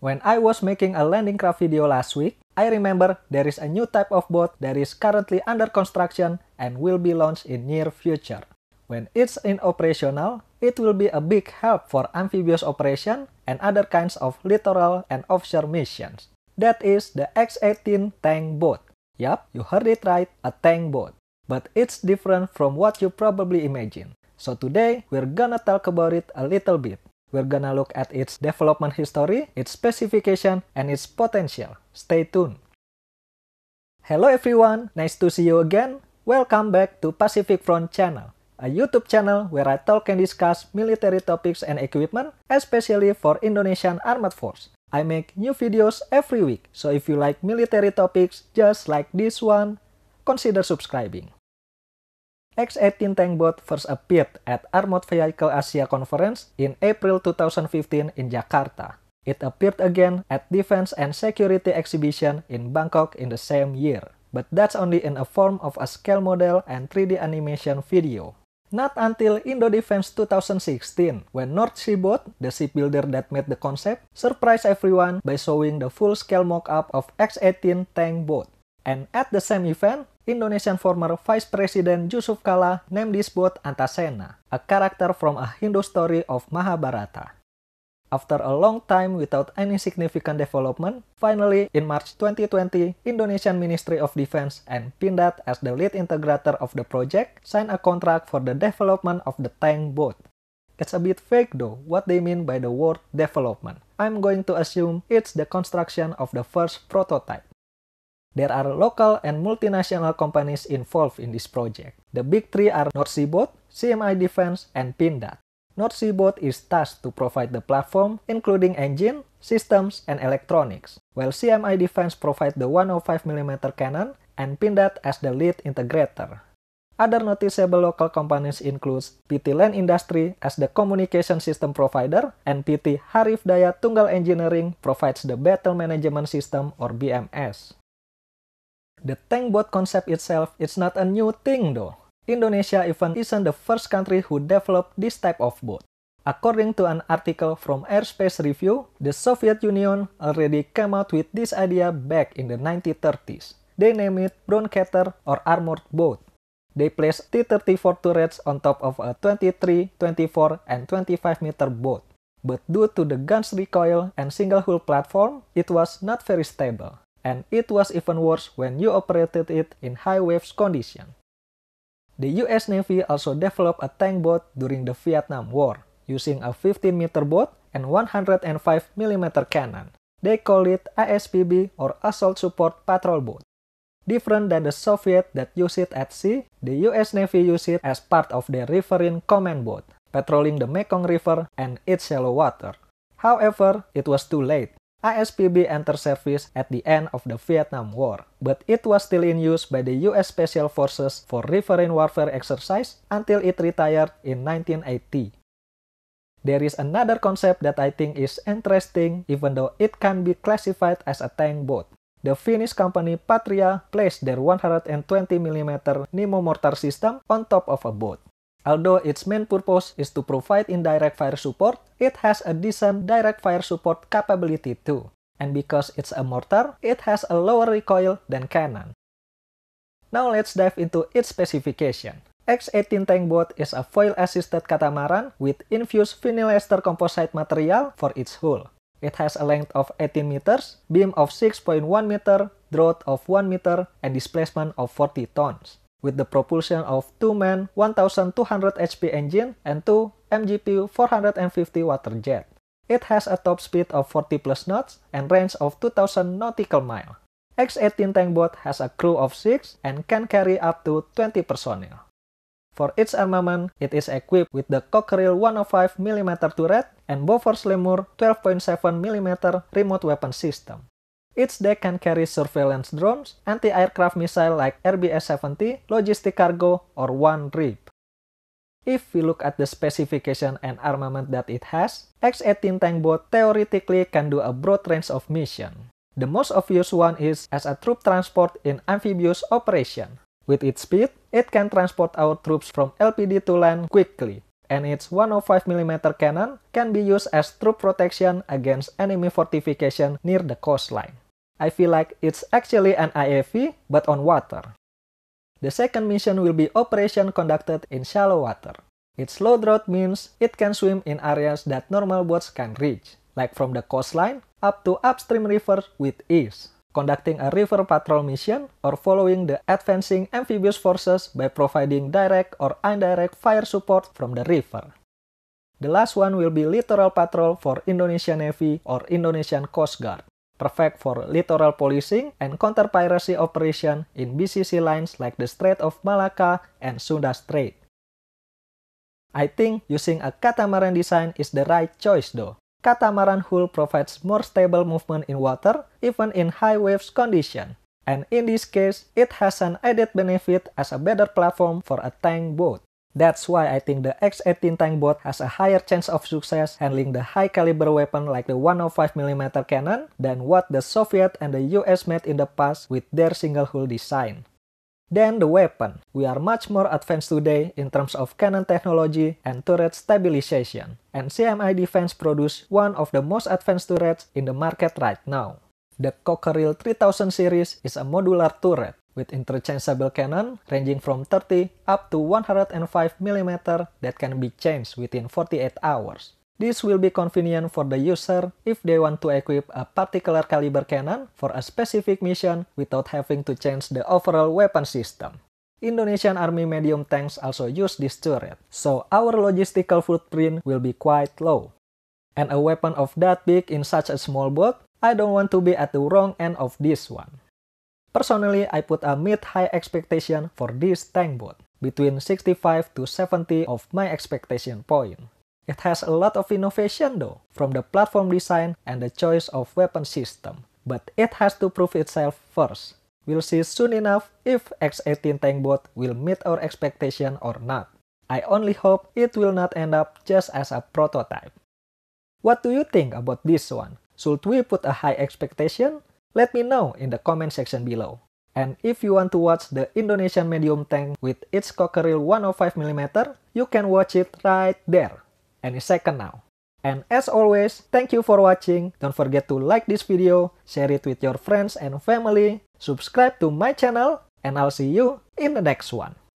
When I was making a landing craft video last week, I remember there is a new type of boat that is currently under construction and will be launched in near future. When it's in operational, it will be a big help for amphibious operation and other kinds of littoral and offshore missions. That is the X-18 tank boat. Yup, you heard it right, a tank boat. But it's different from what you probably imagine. So today, we're gonna talk about it a little bit. We're gonna look at its development history, its specification, and its potential. Stay tuned. Hello everyone, nice to see you again. Welcome back to Pacific Front channel, a YouTube channel where I talk and discuss military topics and equipment, especially for Indonesian Armed Force. I make new videos every week, so if you like military topics just like this one, consider subscribing. X-18 tank boat first appeared at Armored Vehicle Asia Conference in April 2015 in Jakarta. It appeared again at Defense and Security Exhibition in Bangkok in the same year, but that's only in a form of a scale model and 3D animation video. Not until Indo Defense 2016, when North Seaboat, the shipbuilder that made the concept, surprised everyone by showing the full-scale mock-up of X-18 tank boat. And at the same event, Indonesian former Vice President Yusuf Kala named this boat Antasena, a character from a Hindu story of Mahabharata. After a long time without any significant development, finally in March 2020, Indonesian Ministry of Defense and Pindad as the lead integrator of the project signed a contract for the development of the tank boat. It's a bit vague though what they mean by the word development. I'm going to assume it's the construction of the first prototype. There are local and multinational companies involved in this project. The big three are North CMI Defense, and Pindad. North is tasked to provide the platform, including engine, systems, and electronics, while CMI Defense provides the 105mm cannon and Pindad as the lead integrator. Other noticeable local companies include PT Land Industry as the communication system provider and PT Harif Daya Tunggal Engineering provides the Battle Management System or BMS. The tank boat concept itself is not a new thing though. Indonesia even isn't the first country who developed this type of boat. According to an article from Airspace Review, the Soviet Union already came out with this idea back in the 1930s. They named it Broncator or Armored Boat. They placed T-34 turrets on top of a 23, 24, and 25 meter boat. But due to the gun's recoil and single hull platform, it was not very stable. and it was even worse when you operated it in high waves condition. The US Navy also developed a tank boat during the Vietnam War, using a 15-meter boat and 105mm cannon. They call it ASPB or Assault Support Patrol Boat. Different than the Soviet that use it at sea, the US Navy use it as part of their riverine command boat, patrolling the Mekong River and its shallow water. However, it was too late ASPB entered service at the end of the Vietnam War, but it was still in use by the US Special Forces for Riverine Warfare exercise until it retired in 1980. There is another concept that I think is interesting even though it can be classified as a tank boat. The Finnish company Patria placed their 120mm Nemo mortar system on top of a boat. Although its main purpose is to provide indirect fire support, it has a decent direct fire support capability too. And because it's a mortar, it has a lower recoil than cannon. Now let's dive into its specification. X-18 tank boat is a foil-assisted catamaran with infused vinyl ester composite material for its hull. It has a length of 18 meters, beam of 6.1 meter, draught of 1 meter, and displacement of 40 tons. with the propulsion of two-man 1200 HP engine and two MGPU 450 water jet. It has a top speed of 40 plus knots and range of 2000 nautical mile. X-18 tank boat has a crew of 6 and can carry up to 20 personnel. For its armament, it is equipped with the Cockerill 105mm turret and Bofors Lemur 12.7mm remote weapon system. Its deck can carry surveillance drones, anti-aircraft missile like RBS-70, logistic cargo, or one RIP. If we look at the specification and armament that it has, X-18 tank boat theoretically can do a broad range of mission. The most obvious one is as a troop transport in amphibious operation. With its speed, it can transport our troops from LPD to land quickly, and its 105mm cannon can be used as troop protection against enemy fortification near the coastline. I feel like it's actually an IAV, but on water. The second mission will be operation conducted in shallow water. Its low drought means it can swim in areas that normal boats can reach, like from the coastline up to upstream rivers with ease, conducting a river patrol mission or following the advancing amphibious forces by providing direct or indirect fire support from the river. The last one will be littoral patrol for Indonesian Navy or Indonesian Coast Guard perfect for littoral policing and counter-piracy operation in BCC lines like the Strait of Malacca and Sunda Strait. I think using a catamaran design is the right choice though. Catamaran hull provides more stable movement in water, even in high waves condition. And in this case, it has an added benefit as a better platform for a tank boat. That's why I think the X18 tank bot has a higher chance of success handling the high caliber weapon like the 105mm cannon than what the Soviet and the US made in the past with their single hull design. Then the weapon. We are much more advanced today in terms of cannon technology and turret stabilization. And CMI Defense produce one of the most advanced turrets in the market right now. The Cockerill 3000 series is a modular turret with interchangeable cannon ranging from 30 up to 105 mm that can be changed within 48 hours. This will be convenient for the user if they want to equip a particular caliber cannon for a specific mission without having to change the overall weapon system. Indonesian Army medium tanks also use this turret, so our logistical footprint will be quite low. And a weapon of that big in such a small boat, I don't want to be at the wrong end of this one. Personally, I put a mid-high expectation for this tank boat between 65 to 70 of my expectation point. It has a lot of innovation though, from the platform design and the choice of weapon system, but it has to prove itself first. We'll see soon enough if X18 tank boat will meet our expectation or not. I only hope it will not end up just as a prototype. What do you think about this one? Should we put a high expectation Let me know in the comment section below. And if you want to watch the Indonesian medium tank with its cockerel 105mm, you can watch it right there, any second now. And as always, thank you for watching. Don't forget to like this video, share it with your friends and family, subscribe to my channel, and I'll see you in the next one.